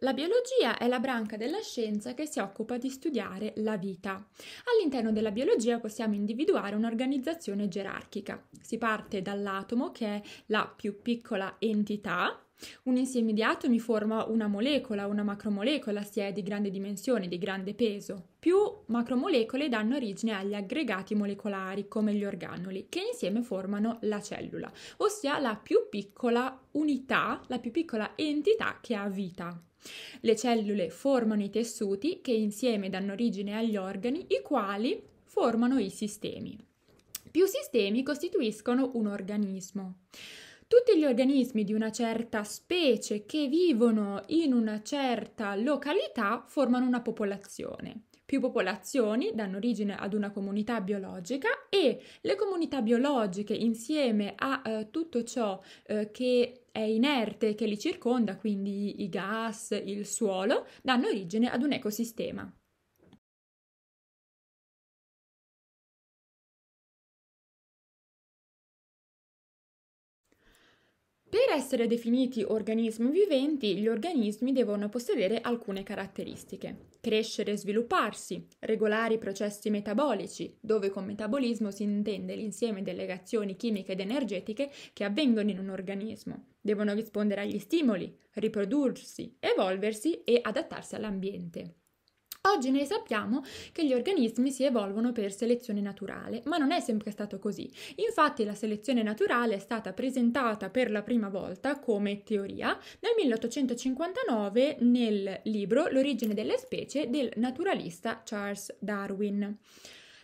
La biologia è la branca della scienza che si occupa di studiare la vita. All'interno della biologia possiamo individuare un'organizzazione gerarchica. Si parte dall'atomo che è la più piccola entità. Un insieme di atomi forma una molecola, una macromolecola sia di grande dimensione, di grande peso. Più macromolecole danno origine agli aggregati molecolari come gli organoli, che insieme formano la cellula, ossia la più piccola unità, la più piccola entità che ha vita. Le cellule formano i tessuti che insieme danno origine agli organi, i quali formano i sistemi. Più sistemi costituiscono un organismo. Tutti gli organismi di una certa specie che vivono in una certa località formano una popolazione. Più popolazioni danno origine ad una comunità biologica e le comunità biologiche insieme a eh, tutto ciò eh, che è inerte, che li circonda, quindi i gas, il suolo, danno origine ad un ecosistema. Per essere definiti organismi viventi, gli organismi devono possedere alcune caratteristiche. Crescere e svilupparsi, regolare i processi metabolici, dove con metabolismo si intende l'insieme delle reazioni chimiche ed energetiche che avvengono in un organismo. Devono rispondere agli stimoli, riprodursi, evolversi e adattarsi all'ambiente. Oggi noi sappiamo che gli organismi si evolvono per selezione naturale, ma non è sempre stato così. Infatti la selezione naturale è stata presentata per la prima volta come teoria nel 1859 nel libro L'origine delle specie del naturalista Charles Darwin.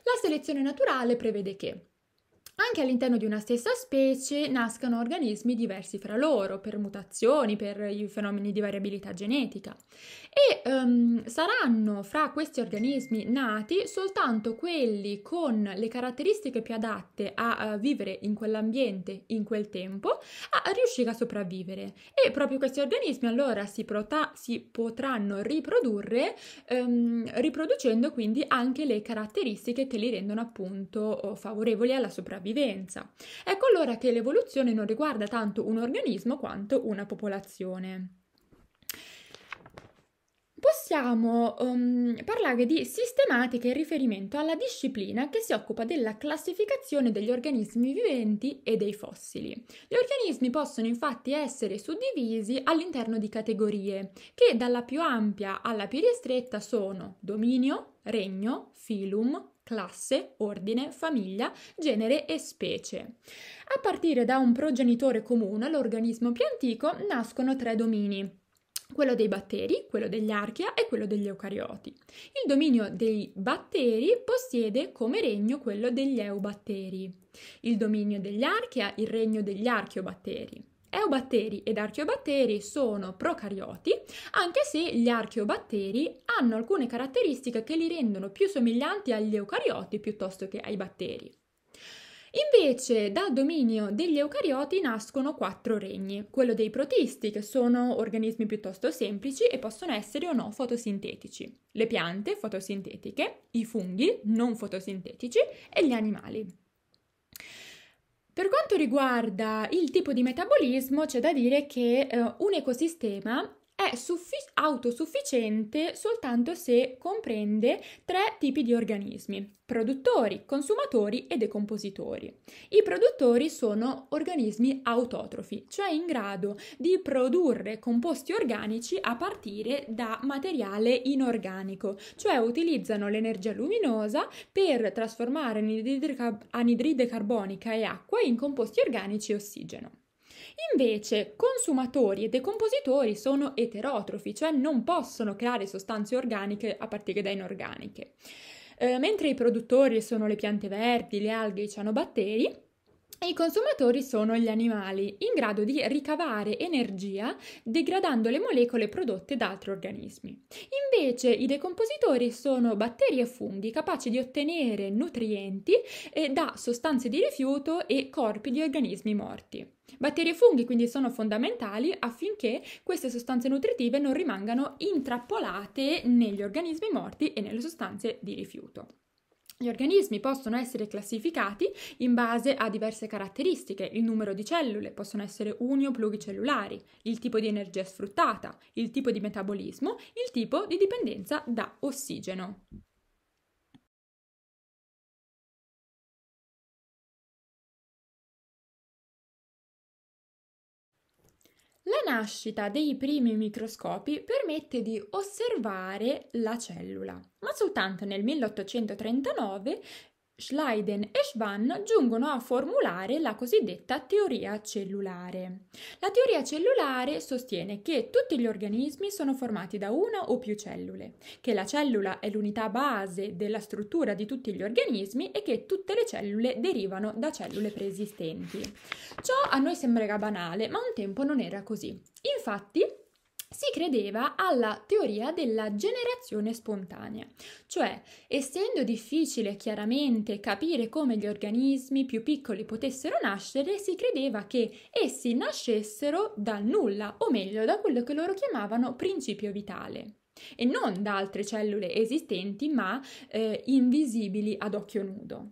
La selezione naturale prevede che anche all'interno di una stessa specie nascono organismi diversi fra loro per mutazioni, per i fenomeni di variabilità genetica e um, saranno fra questi organismi nati soltanto quelli con le caratteristiche più adatte a, uh, vivere in quell'ambiente, in quel tempo, a riuscire a sopravvivere e proprio questi organismi allora si, prota- si potranno riprodurre um, riproducendo quindi anche le caratteristiche che li rendono appunto favorevoli alla sopravvivenza sopravvivenza. Ecco allora che l'evoluzione non riguarda tanto un organismo quanto una popolazione possiamo um, parlare di sistematica in riferimento alla disciplina che si occupa della classificazione degli organismi viventi e dei fossili. Gli organismi possono infatti essere suddivisi all'interno di categorie che dalla più ampia alla più ristretta sono dominio, regno, filum, classe, ordine, famiglia, genere e specie. A partire da un progenitore comune all'organismo più antico nascono tre domini, quello dei batteri, quello degli archea e quello degli eucarioti. Il dominio dei batteri possiede come regno quello degli eubatteri, il dominio degli archea il regno degli archeobatteri. Eubatteri ed archeobatteri sono procarioti, anche se gli archeobatteri hanno alcune caratteristiche che li rendono più somiglianti agli eucarioti piuttosto che ai batteri. Invece dal dominio degli eucarioti nascono quattro regni, quello dei protisti, che sono organismi piuttosto semplici e possono essere o no fotosintetici, le piante fotosintetiche, i funghi non fotosintetici e gli animali. Per quanto riguarda il tipo di metabolismo, c'è da dire che eh, un ecosistema è suffi- autosufficiente soltanto se comprende tre tipi di organismi, produttori, consumatori e decompositori. I produttori sono organismi autotrofi, cioè in grado di produrre composti organici a partire da materiale inorganico, cioè utilizzano l'energia luminosa per trasformare anidride carbonica e acqua in composti organici e ossigeno. Invece consumatori e decompositori sono eterotrofi, cioè non possono creare sostanze organiche a partire da inorganiche. Eh, mentre i produttori sono le piante verdi, le alghe e i cianobatteri, i consumatori sono gli animali, in grado di ricavare energia degradando le molecole prodotte da altri organismi. Invece i decompositori sono batteri e funghi capaci di ottenere nutrienti eh, da sostanze di rifiuto e corpi di organismi morti. Batteri e funghi quindi sono fondamentali affinché queste sostanze nutritive non rimangano intrappolate negli organismi morti e nelle sostanze di rifiuto. Gli organismi possono essere classificati in base a diverse caratteristiche, il numero di cellule, possono essere uni o pluricellulari, il tipo di energia sfruttata, il tipo di metabolismo, il tipo di dipendenza da ossigeno. La nascita dei primi microscopi permette di osservare la cellula, ma soltanto nel 1839 Schleiden e Schwann giungono a formulare la cosiddetta teoria cellulare. La teoria cellulare sostiene che tutti gli organismi sono formati da una o più cellule, che la cellula è l'unità base della struttura di tutti gli organismi e che tutte le cellule derivano da cellule preesistenti. Ciò a noi sembrerà banale, ma un tempo non era così. Infatti, si credeva alla teoria della generazione spontanea, cioè essendo difficile chiaramente capire come gli organismi più piccoli potessero nascere, si credeva che essi nascessero dal nulla, o meglio da quello che loro chiamavano principio vitale e non da altre cellule esistenti ma eh, invisibili ad occhio nudo.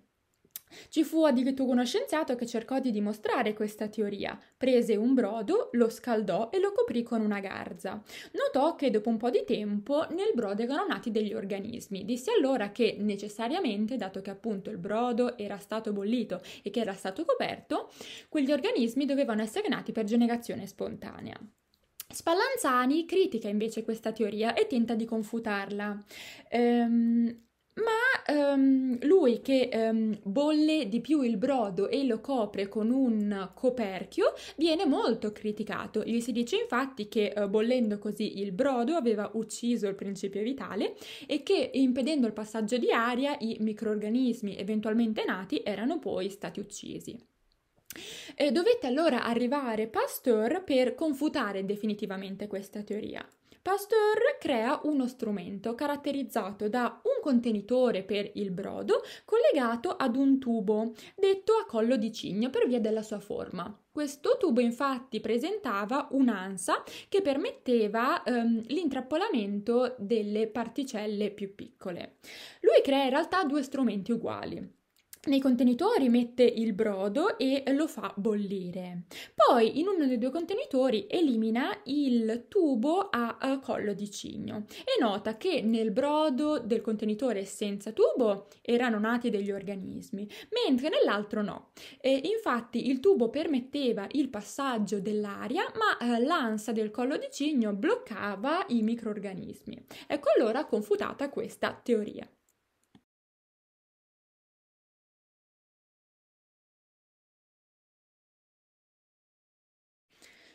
Ci fu addirittura uno scienziato che cercò di dimostrare questa teoria. Prese un brodo, lo scaldò e lo coprì con una garza. Notò che dopo un po' di tempo nel brodo erano nati degli organismi. Disse allora che necessariamente, dato che appunto il brodo era stato bollito e che era stato coperto, quegli organismi dovevano essere nati per generazione spontanea. Spallanzani critica invece questa teoria e tenta di confutarla. Ehm, ma um, lui che um, bolle di più il brodo e lo copre con un coperchio viene molto criticato. Gli si dice infatti che uh, bollendo così il brodo aveva ucciso il principio vitale e che impedendo il passaggio di aria i microorganismi eventualmente nati erano poi stati uccisi. E eh, dovette allora arrivare Pasteur per confutare definitivamente questa teoria. Pasteur crea uno strumento caratterizzato da un contenitore per il brodo collegato ad un tubo, detto a collo di cigno per via della sua forma. Questo tubo infatti presentava un'ansa che permetteva ehm, l'intrappolamento delle particelle più piccole. Lui crea in realtà due strumenti uguali nei contenitori mette il brodo e lo fa bollire. Poi in uno dei due contenitori elimina il tubo a, a collo di cigno e nota che nel brodo del contenitore senza tubo erano nati degli organismi, mentre nell'altro no. E infatti il tubo permetteva il passaggio dell'aria, ma eh, l'ansa del collo di cigno bloccava i microorganismi. Ecco allora confutata questa teoria.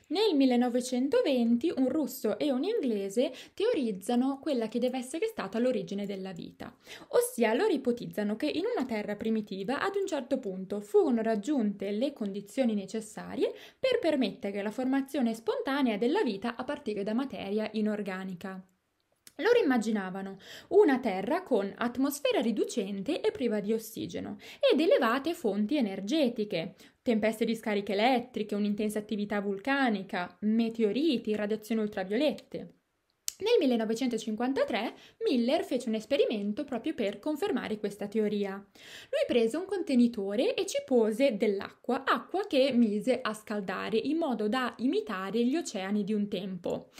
Nel 1920 un russo e un inglese teorizzano quella che deve essere stata l'origine della vita, ossia loro ipotizzano che in una terra primitiva ad un certo punto furono raggiunte le condizioni necessarie per permettere la formazione spontanea della vita a partire da materia inorganica. Loro immaginavano una Terra con atmosfera riducente e priva di ossigeno ed elevate fonti energetiche, tempeste di scariche elettriche, un'intensa attività vulcanica, meteoriti, radiazioni ultraviolette. Nel 1953 Miller fece un esperimento proprio per confermare questa teoria. Lui prese un contenitore e ci pose dell'acqua, acqua che mise a scaldare in modo da imitare gli oceani di un tempo.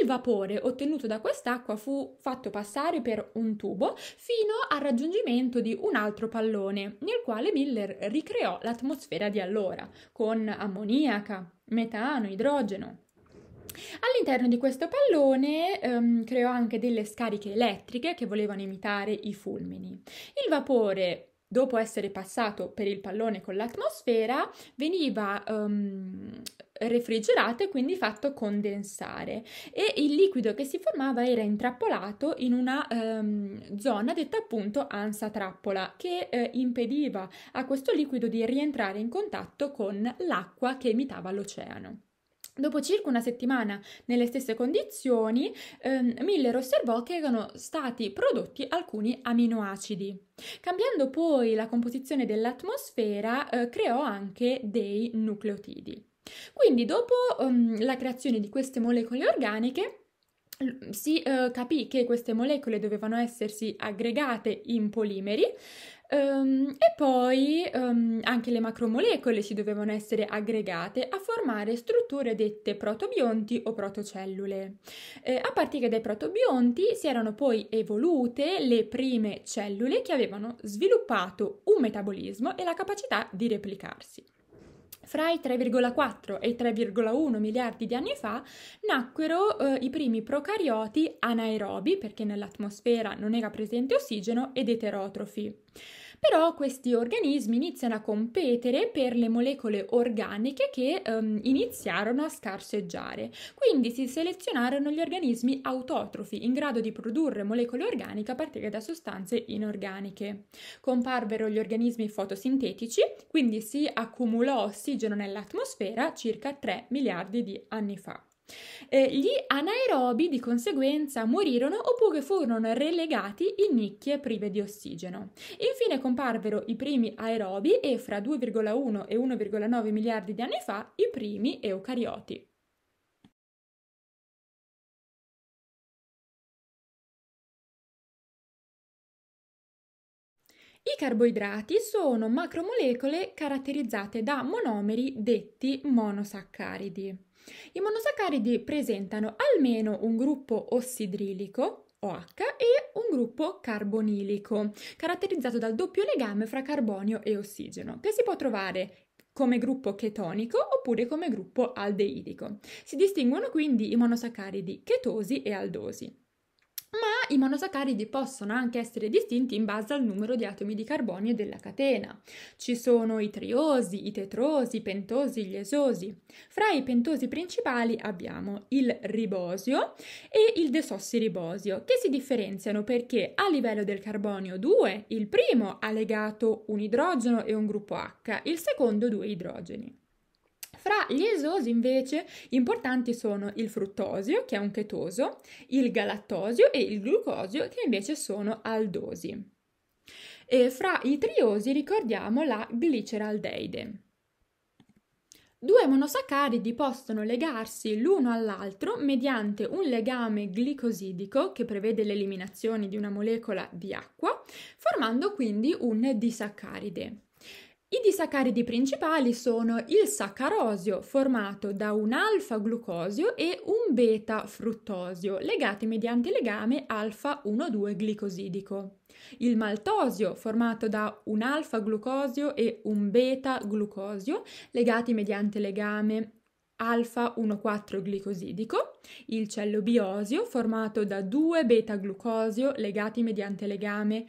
Il vapore ottenuto da quest'acqua fu fatto passare per un tubo fino al raggiungimento di un altro pallone, nel quale Miller ricreò l'atmosfera di allora, con ammoniaca, metano, idrogeno, All'interno di questo pallone ehm, creò anche delle scariche elettriche che volevano imitare i fulmini. Il vapore dopo essere passato per il pallone con l'atmosfera, veniva um, refrigerato e quindi fatto condensare e il liquido che si formava era intrappolato in una um, zona detta appunto ansa trappola che eh, impediva a questo liquido di rientrare in contatto con l'acqua che imitava l'oceano. Dopo circa una settimana nelle stesse condizioni, ehm, Miller osservò che erano stati prodotti alcuni aminoacidi. Cambiando poi la composizione dell'atmosfera, eh, creò anche dei nucleotidi. Quindi dopo ehm, la creazione di queste molecole organiche, si eh, capì che queste molecole dovevano essersi aggregate in polimeri Um, e poi um, anche le macromolecole si dovevano essere aggregate a formare strutture dette protobionti o protocellule. Eh, a partire dai protobionti si erano poi evolute le prime cellule che avevano sviluppato un metabolismo e la capacità di replicarsi. Fra i 3,4 e i 3,1 miliardi di anni fa nacquero eh, i primi procarioti anaerobi, perché nell'atmosfera non era presente ossigeno, ed eterotrofi però questi organismi iniziano a competere per le molecole organiche che ehm, iniziarono a scarseggiare. Quindi si selezionarono gli organismi autotrofi in grado di produrre molecole organiche a partire da sostanze inorganiche. Comparvero gli organismi fotosintetici, quindi si accumulò ossigeno nell'atmosfera circa 3 miliardi di anni fa. Eh, gli anaerobi di conseguenza morirono oppure furono relegati in nicchie prive di ossigeno. Infine comparvero i primi aerobi e fra 2,1 e 1,9 miliardi di anni fa i primi eucarioti. I carboidrati sono macromolecole caratterizzate da monomeri detti monosaccaridi. I monosaccaridi presentano almeno un gruppo ossidrilico OH e un gruppo carbonilico, caratterizzato dal doppio legame fra carbonio e ossigeno, che si può trovare come gruppo chetonico oppure come gruppo aldeidico. Si distinguono quindi i monosaccaridi chetosi e aldosi i monosaccaridi possono anche essere distinti in base al numero di atomi di carbonio della catena. Ci sono i triosi, i tetrosi, i pentosi, gli esosi. Fra i pentosi principali abbiamo il ribosio e il desossiribosio, che si differenziano perché a livello del carbonio 2 il primo ha legato un idrogeno e un gruppo H, il secondo due idrogeni. Fra gli esosi invece importanti sono il fruttosio, che è un chetoso, il galattosio e il glucosio, che invece sono aldosi. E fra i triosi ricordiamo la gliceraldeide. Due monosaccaridi possono legarsi l'uno all'altro mediante un legame glicosidico che prevede l'eliminazione di una molecola di acqua, formando quindi un disaccaride. I disaccaridi principali sono il saccarosio, formato da un alfa-glucosio e un beta-fruttosio, legati mediante legame alfa-1,2-glicosidico. Il maltosio, formato da un alfa-glucosio e un beta-glucosio, legati mediante legame alfa 1,4 glicosidico, il cellobiosio formato da due beta glucosio legati mediante legame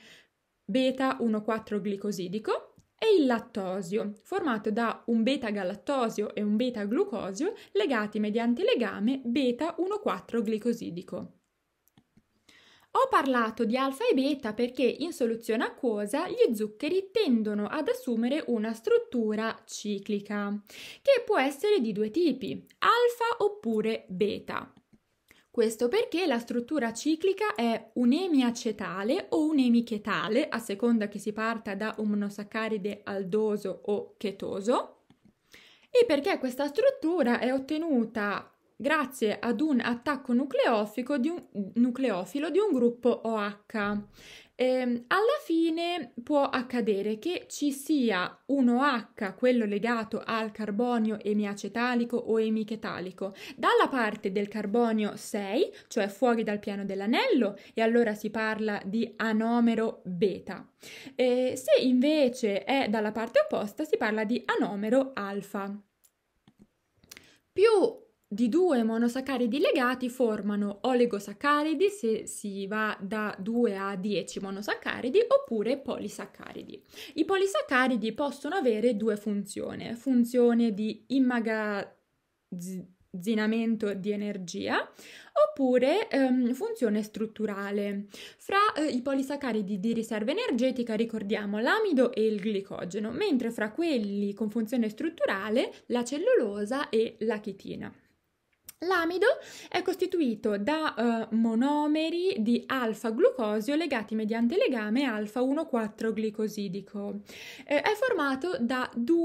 beta 1,4 glicosidico è il lattosio, formato da un beta galattosio e un beta-glucosio legati mediante legame beta-1,4-glicosidico. Ho parlato di alfa e beta perché in soluzione acquosa gli zuccheri tendono ad assumere una struttura ciclica, che può essere di due tipi, alfa oppure beta. Questo perché la struttura ciclica è unemiacetale o unemichetale, a seconda che si parta da un monosaccaride aldoso o chetoso, e perché questa struttura è ottenuta grazie ad un attacco nucleofilo di un, nucleofilo di un gruppo OH eh, alla fine può accadere che ci sia un OH, quello legato al carbonio emiacetalico o emichetalico, dalla parte del carbonio 6, cioè fuori dal piano dell'anello, e allora si parla di anomero beta. Eh, se invece è dalla parte opposta, si parla di anomero alfa. Più di due monosaccaridi legati formano oligosaccaridi se si va da 2 a 10 monosaccaridi oppure polisaccaridi. I polisaccaridi possono avere due funzioni, funzione di immagazzinamento di energia oppure ehm, funzione strutturale. Fra eh, i polisaccaridi di riserva energetica ricordiamo l'amido e il glicogeno, mentre fra quelli con funzione strutturale la cellulosa e la chitina. L'amido è costituito da eh, monomeri di alfa-glucosio legati mediante legame alfa-1,4-glicosidico. Eh, è formato da due